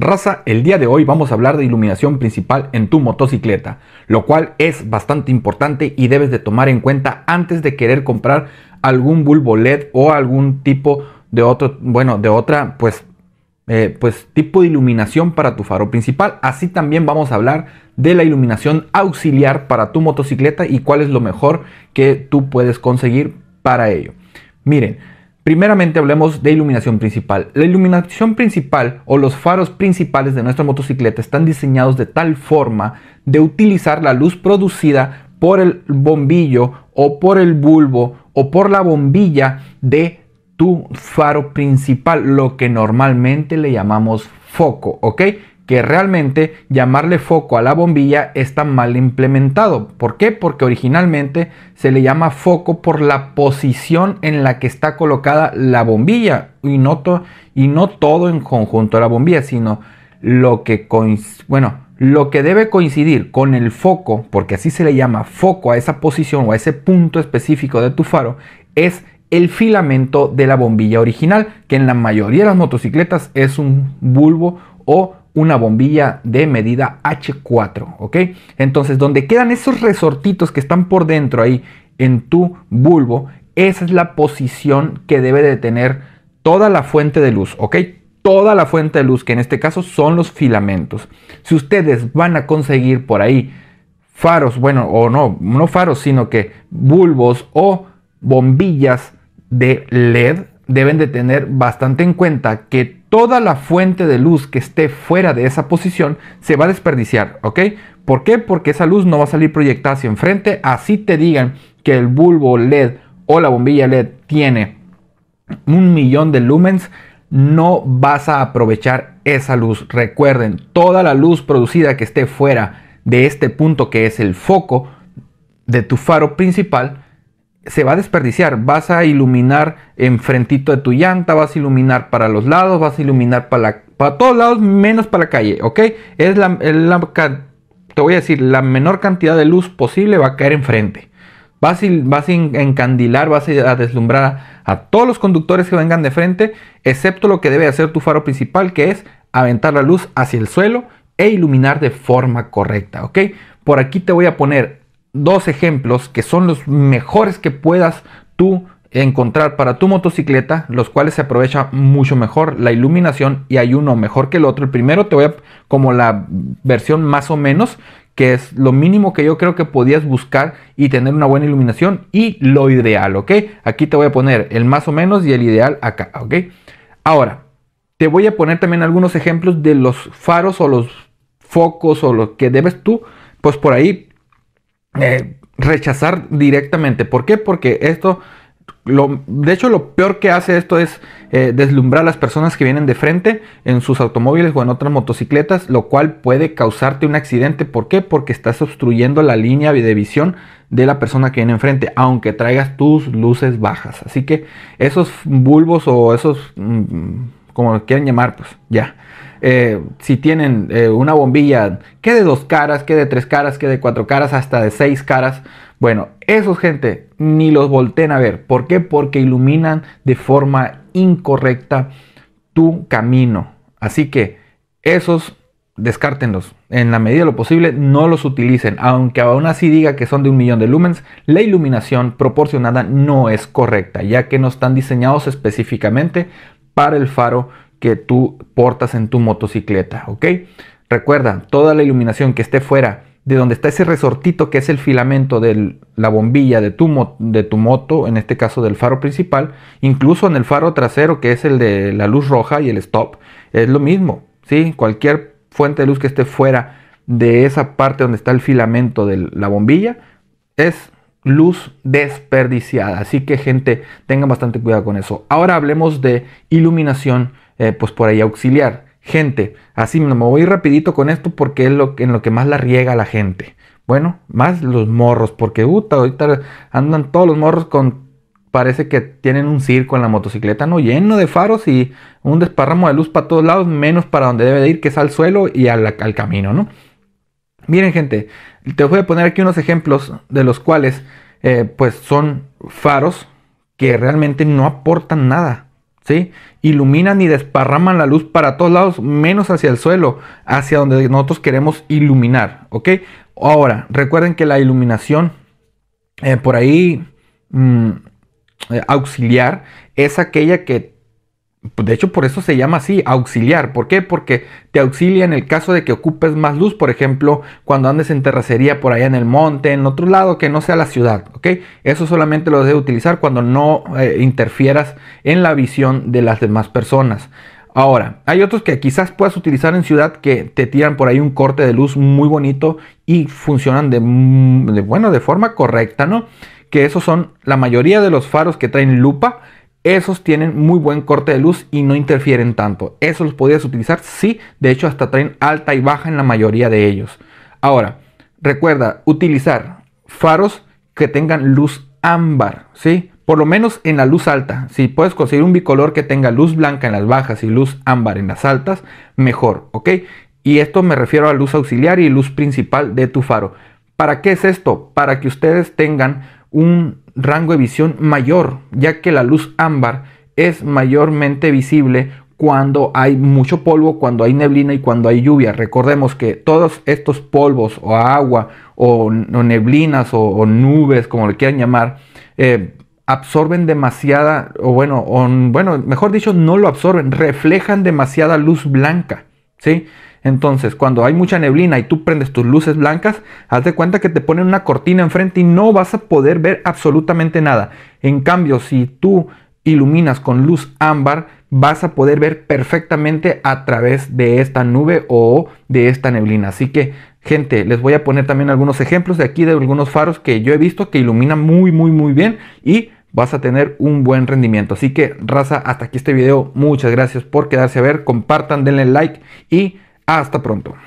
Raza, el día de hoy vamos a hablar de iluminación principal en tu motocicleta, lo cual es bastante importante y debes de tomar en cuenta antes de querer comprar algún bulbo LED o algún tipo de otro, bueno, de otra, pues, eh, pues tipo de iluminación para tu faro principal. Así también vamos a hablar de la iluminación auxiliar para tu motocicleta y cuál es lo mejor que tú puedes conseguir para ello. Miren, Primeramente hablemos de iluminación principal. La iluminación principal o los faros principales de nuestra motocicleta están diseñados de tal forma de utilizar la luz producida por el bombillo o por el bulbo o por la bombilla de tu faro principal, lo que normalmente le llamamos foco, ¿ok? que realmente llamarle foco a la bombilla está mal implementado. ¿Por qué? Porque originalmente se le llama foco por la posición en la que está colocada la bombilla y no, y no todo en conjunto a la bombilla, sino lo que, bueno, lo que debe coincidir con el foco, porque así se le llama foco a esa posición o a ese punto específico de tu faro, es el filamento de la bombilla original, que en la mayoría de las motocicletas es un bulbo o una bombilla de medida H4, ¿ok? Entonces, donde quedan esos resortitos que están por dentro ahí en tu bulbo, esa es la posición que debe de tener toda la fuente de luz, ¿ok? Toda la fuente de luz, que en este caso son los filamentos. Si ustedes van a conseguir por ahí faros, bueno, o no, no faros, sino que bulbos o bombillas de LED, deben de tener bastante en cuenta que toda la fuente de luz que esté fuera de esa posición se va a desperdiciar, ¿ok? ¿Por qué? Porque esa luz no va a salir proyectada hacia enfrente, así te digan que el bulbo LED o la bombilla LED tiene un millón de lumens, no vas a aprovechar esa luz. Recuerden, toda la luz producida que esté fuera de este punto que es el foco de tu faro principal, se va a desperdiciar. Vas a iluminar enfrentito de tu llanta, vas a iluminar para los lados, vas a iluminar para, para todos lados, menos para la calle, ¿ok? Es la, te voy a decir, la menor cantidad de luz posible va a caer enfrente. Vas a, vas a encandilar, vas a deslumbrar a, a todos los conductores que vengan de frente, excepto lo que debe hacer tu faro principal, que es aventar la luz hacia el suelo e iluminar de forma correcta, ¿ok? Por aquí te voy a poner dos ejemplos que son los mejores que puedas tú encontrar para tu motocicleta, los cuales se aprovecha mucho mejor la iluminación y hay uno mejor que el otro. El primero te voy a como la versión más o menos, que es lo mínimo que yo creo que podías buscar y tener una buena iluminación y lo ideal, ¿ok? Aquí te voy a poner el más o menos y el ideal acá, ¿ok? Ahora, te voy a poner también algunos ejemplos de los faros o los focos o lo que debes tú, pues por ahí eh, rechazar directamente. ¿Por qué? Porque esto, lo, de hecho, lo peor que hace esto es eh, deslumbrar a las personas que vienen de frente en sus automóviles o en otras motocicletas, lo cual puede causarte un accidente. ¿Por qué? Porque estás obstruyendo la línea de visión de la persona que viene enfrente, aunque traigas tus luces bajas. Así que esos bulbos o esos, mm, como quieran llamar, pues ya. Eh, si tienen eh, una bombilla que de dos caras, que de tres caras, que de cuatro caras, hasta de seis caras, bueno, esos gente ni los volteen a ver. ¿Por qué? Porque iluminan de forma incorrecta tu camino. Así que esos descártenlos. En la medida de lo posible, no los utilicen. Aunque aún así diga que son de un millón de lumens, la iluminación proporcionada no es correcta, ya que no están diseñados específicamente para el faro que tú portas en tu motocicleta, ¿ok? Recuerda, toda la iluminación que esté fuera de donde está ese resortito que es el filamento de la bombilla de tu, moto, en este caso del faro principal, incluso en el faro trasero que es el de la luz roja y el stop, es lo mismo, ¿sí? Cualquier fuente de luz que esté fuera de esa parte donde está el filamento de la bombilla es luz desperdiciada. Así que gente, tengan bastante cuidado con eso. Ahora hablemos de iluminación eh, pues por ahí auxiliar. Gente, así me voy rapidito con esto porque es lo, en lo que más la riega la gente. Bueno, más los morros, porque ahorita andan todos los morros con parece que tienen un circo en la motocicleta, ¿no? Lleno de faros y un desparramo de luz para todos lados, menos para donde debe de ir, que es al suelo y al, camino, ¿no? Miren, gente, te voy a poner aquí unos ejemplos de los cuales, eh, pues, son faros que realmente no aportan nada. ¿sí? Iluminan y desparraman la luz para todos lados, menos hacia el suelo, hacia donde nosotros queremos iluminar, ¿ok? Ahora, recuerden que la iluminación eh, por ahí mm, eh, auxiliar es aquella que de hecho, por eso se llama así, auxiliar. ¿Por qué? Porque te auxilia en el caso de que ocupes más luz, por ejemplo, cuando andes en terracería por allá en el monte, en otro lado que no sea la ciudad. Eso solamente lo debes utilizar cuando no eh, interfieras en la visión de las demás personas. Ahora, hay otros que quizás puedas utilizar en ciudad que te tiran por ahí un corte de luz muy bonito y funcionan de, mm, bueno, de forma correcta, ¿no? Que esos son la mayoría de los faros que traen lupa esos tienen muy buen corte de luz y no interfieren tanto. ¿Eso los podrías utilizar? Sí, de hecho hasta traen alta y baja en la mayoría de ellos. Ahora, recuerda utilizar faros que tengan luz ámbar, ¿sí? Por lo menos en la luz alta. Si puedes conseguir un bicolor que tenga luz blanca en las bajas y luz ámbar en las altas, mejor, ¿ok? Y esto me refiero a luz auxiliar y luz principal de tu faro. ¿Para qué es esto? Para que ustedes tengan un rango de visión mayor, ya que la luz ámbar es mayormente visible cuando hay mucho polvo, cuando hay neblina y cuando hay lluvia. Recordemos que todos estos polvos o agua o, neblinas o, nubes, como le quieran llamar, eh, absorben demasiada, o bueno, o, bueno, mejor dicho, no lo absorben, reflejan demasiada luz blanca, ¿sí? Entonces, cuando hay mucha neblina y tú prendes tus luces blancas, haz de cuenta que te ponen una cortina enfrente y no vas a poder ver absolutamente nada. En cambio, si tú iluminas con luz ámbar, vas a poder ver perfectamente a través de esta nube o de esta neblina. Así que, gente, les voy a poner también algunos ejemplos de aquí de algunos faros que yo he visto que iluminan muy, muy, muy bien y vas a tener un buen rendimiento. Así que, raza, hasta aquí este video. Muchas gracias por quedarse a ver. Compartan, denle like y hasta pronto.